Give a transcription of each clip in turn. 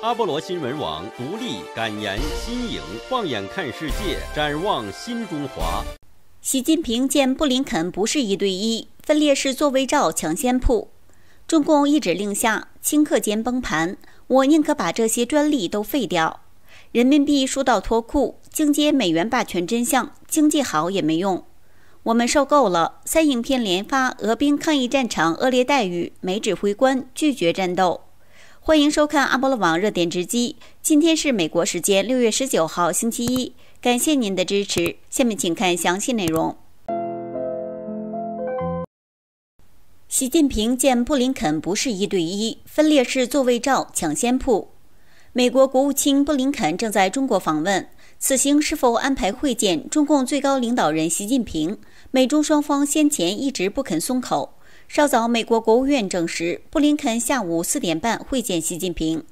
阿波罗新闻网，独立、敢言、新颖，放眼看世界，展望新中华。习近平见布林肯不是一对一，分裂式座位照抢先铺。中共一指令下，顷刻间崩盘。我宁可把这些专利都废掉。人民币输到脱库，精结美元霸权真相。经济好也没用，我们受够了。三影片连发，俄兵抗议战场恶劣待遇，美指挥官拒绝战斗。欢迎收看阿波罗网热点直击。今天是美国时间六月十九号星期一，感谢您的支持。下面请看详细内容。习近平见布林肯不是一对一，分裂式座位照抢先铺。美国国务卿布林肯正在中国访问，此行是否安排会见中共最高领导人习近平？美中双方先前一直不肯松口。稍早，美国国务院证实，布林肯下午四点半会见习近平。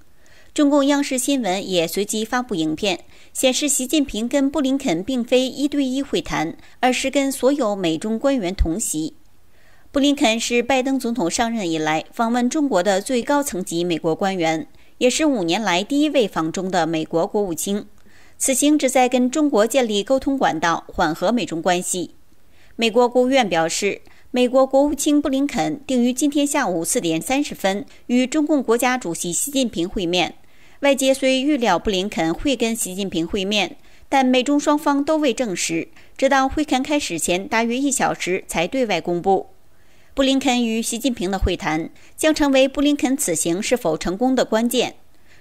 中共央视新闻也随即发布影片，显示习近平跟布林肯并非一对一会谈，而是跟所有美中官员同席。布林肯是拜登总统上任以来访问中国的最高层级美国官员，也是五年来第一位访中的美国国务卿。此行旨在跟中国建立沟通管道，缓和美中关系。美国国务院表示。美国国务卿布林肯定于今天下午四点三十分与中共国家主席习近平会面。外界虽预料布林肯会跟习近平会面，但美中双方都未证实，直到会谈开始前大约一小时才对外公布。布林肯与习近平的会谈将成为布林肯此行是否成功的关键。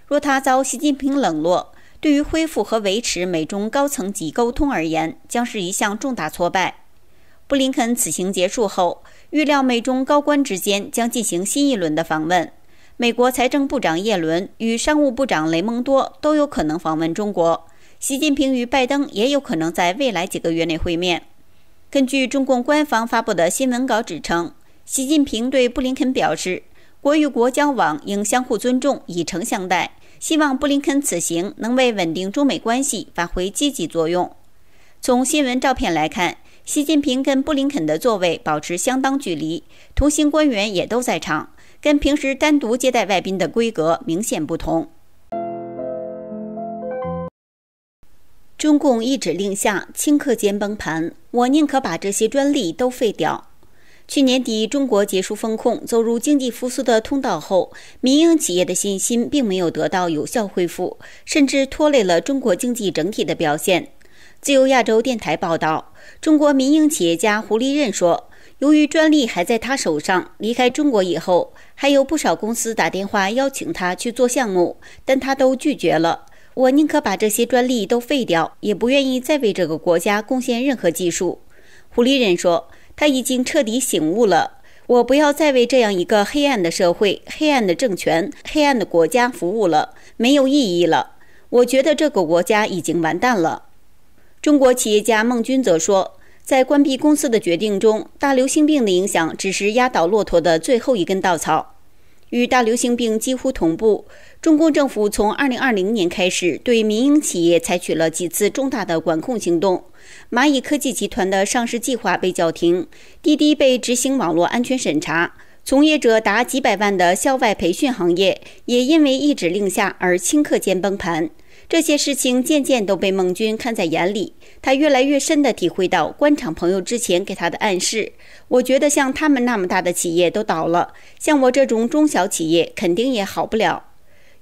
若他遭习近平冷落，对于恢复和维持美中高层级沟通而言，将是一项重大挫败。布林肯此行结束后，预料美中高官之间将进行新一轮的访问。美国财政部长耶伦与商务部长雷蒙多都有可能访问中国。习近平与拜登也有可能在未来几个月内会面。根据中共官方发布的新闻稿指称，习近平对布林肯表示：“国与国交往应相互尊重，以诚相待，希望布林肯此行能为稳定中美关系发挥积极作用。”从新闻照片来看。习近平跟布林肯的座位保持相当距离，同行官员也都在场，跟平时单独接待外宾的规格明显不同。中共一指令下，顷刻间崩盘。我宁可把这些专利都废掉。去年底，中国结束风控，走入经济复苏的通道后，民营企业的信心并没有得到有效恢复，甚至拖累了中国经济整体的表现。自由亚洲电台报道，中国民营企业家胡立任说：“由于专利还在他手上，离开中国以后，还有不少公司打电话邀请他去做项目，但他都拒绝了。我宁可把这些专利都废掉，也不愿意再为这个国家贡献任何技术。”胡立任说：“他已经彻底醒悟了，我不要再为这样一个黑暗的社会、黑暗的政权、黑暗的国家服务了，没有意义了。我觉得这个国家已经完蛋了。”中国企业家孟军则说，在关闭公司的决定中，大流行病的影响只是压倒骆驼的最后一根稻草。与大流行病几乎同步，中共政府从2020年开始对民营企业采取了几次重大的管控行动。蚂蚁科技集团的上市计划被叫停，滴滴被执行网络安全审查，从业者达几百万的校外培训行业也因为一纸令下而顷刻间崩盘。这些事情渐渐都被孟军看在眼里，他越来越深地体会到官场朋友之前给他的暗示。我觉得像他们那么大的企业都倒了，像我这种中小企业肯定也好不了。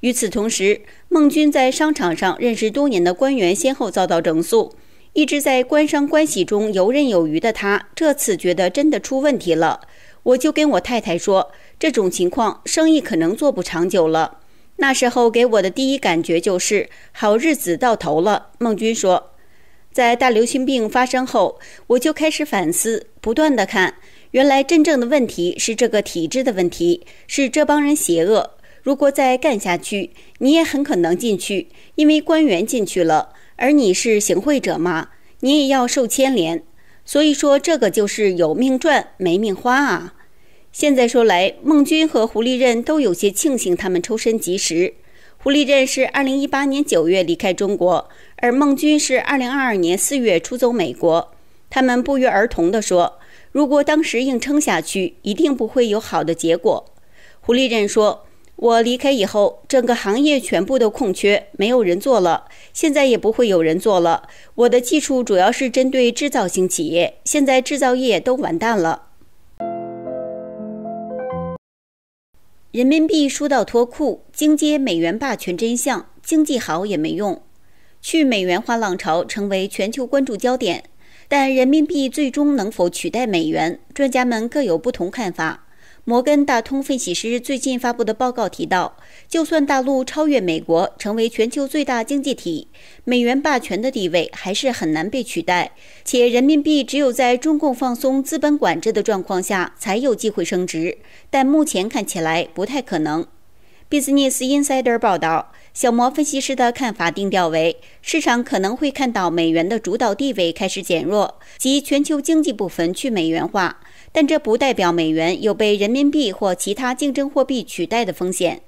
与此同时，孟军在商场上认识多年的官员先后遭到整肃，一直在官商关系中游刃有余的他，这次觉得真的出问题了。我就跟我太太说，这种情况，生意可能做不长久了。那时候给我的第一感觉就是好日子到头了。孟军说，在大流行病发生后，我就开始反思，不断的看，原来真正的问题是这个体制的问题，是这帮人邪恶。如果再干下去，你也很可能进去，因为官员进去了，而你是行贿者吗？你也要受牵连。所以说，这个就是有命赚，没命花啊。现在说来，孟军和胡立任都有些庆幸他们抽身及时。胡立任是2018年9月离开中国，而孟军是2022年4月出走美国。他们不约而同地说：“如果当时硬撑下去，一定不会有好的结果。”胡立任说：“我离开以后，整个行业全部都空缺，没有人做了，现在也不会有人做了。我的技术主要是针对制造型企业，现在制造业都完蛋了。”人民币输到脱库，终接美元霸权真相。经济好也没用，去美元化浪潮成为全球关注焦点。但人民币最终能否取代美元，专家们各有不同看法。摩根大通分析师最近发布的报告提到，就算大陆超越美国成为全球最大经济体，美元霸权的地位还是很难被取代。且人民币只有在中共放松资本管制的状况下才有机会升值，但目前看起来不太可能。《Business Insider》报道，小摩分析师的看法定调为：市场可能会看到美元的主导地位开始减弱，及全球经济部分去美元化。但这不代表美元有被人民币或其他竞争货币取代的风险。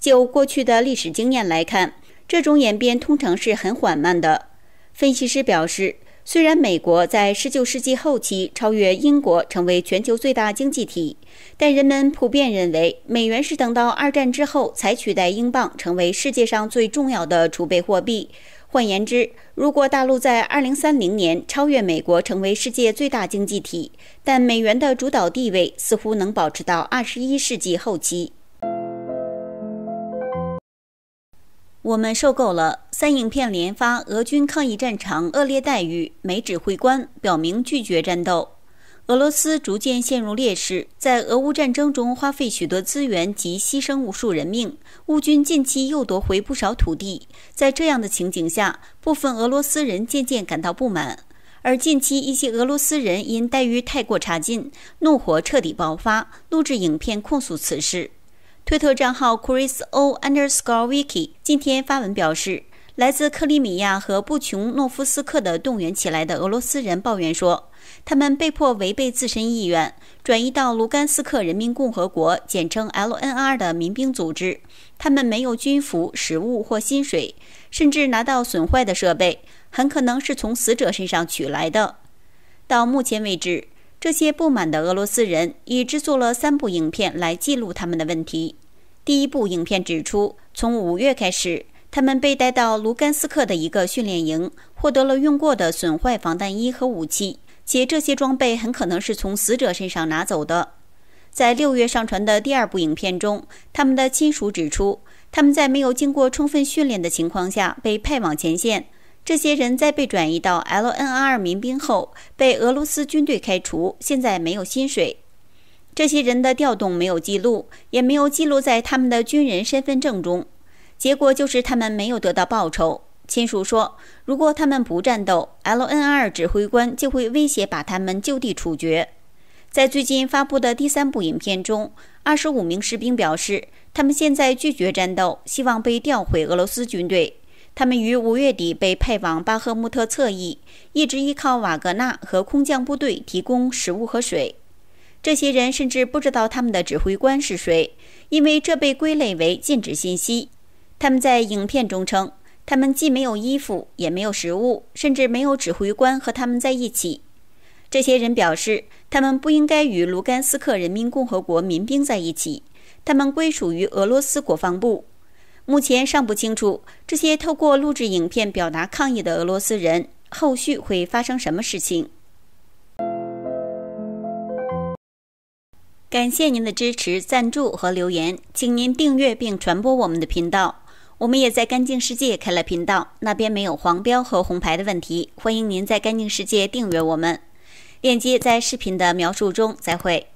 就过去的历史经验来看，这种演变通常是很缓慢的，分析师表示。虽然美国在19世纪后期超越英国成为全球最大经济体，但人们普遍认为，美元是等到二战之后才取代英镑成为世界上最重要的储备货币。换言之，如果大陆在2030年超越美国成为世界最大经济体，但美元的主导地位似乎能保持到21世纪后期。我们受够了！三影片连发，俄军抗议战场恶劣待遇，美指挥官表明拒绝战斗。俄罗斯逐渐陷入劣势，在俄乌战争中花费许多资源及牺牲无数人命。乌军近期又夺回不少土地，在这样的情景下，部分俄罗斯人渐渐感到不满。而近期一些俄罗斯人因待遇太过差劲，怒火彻底爆发，录制影片控诉此事。推特账号 c h r i s o u n d e r s c o r e w i c k y 今天发文表示，来自克里米亚和布琼诺夫斯克的动员起来的俄罗斯人抱怨说，他们被迫违背自身意愿，转移到卢甘斯克人民共和国（简称 LNR） 的民兵组织。他们没有军服、食物或薪水，甚至拿到损坏的设备，很可能是从死者身上取来的。到目前为止。这些不满的俄罗斯人已制作了三部影片来记录他们的问题。第一部影片指出，从五月开始，他们被带到卢甘斯克的一个训练营，获得了用过的损坏防弹衣和武器，且这些装备很可能是从死者身上拿走的。在六月上传的第二部影片中，他们的亲属指出，他们在没有经过充分训练的情况下被派往前线。这些人在被转移到 LNR 民兵后，被俄罗斯军队开除，现在没有薪水。这些人的调动没有记录，也没有记录在他们的军人身份证中，结果就是他们没有得到报酬。亲属说，如果他们不战斗，LNR 指挥官就会威胁把他们就地处决。在最近发布的第三部影片中，二十五名士兵表示，他们现在拒绝战斗，希望被调回俄罗斯军队。他们于五月底被派往巴赫穆特侧翼，一直依靠瓦格纳和空降部队提供食物和水。这些人甚至不知道他们的指挥官是谁，因为这被归类为禁止信息。他们在影片中称，他们既没有衣服，也没有食物，甚至没有指挥官和他们在一起。这些人表示，他们不应该与卢甘斯克人民共和国民兵在一起，他们归属于俄罗斯国防部。目前尚不清楚，这些透过录制影片表达抗议的俄罗斯人后续会发生什么事情。感谢您的支持、赞助和留言，请您订阅并传播我们的频道。我们也在“干净世界”开了频道，那边没有黄标和红牌的问题，欢迎您在“干净世界”订阅我们。链接在视频的描述中。再会。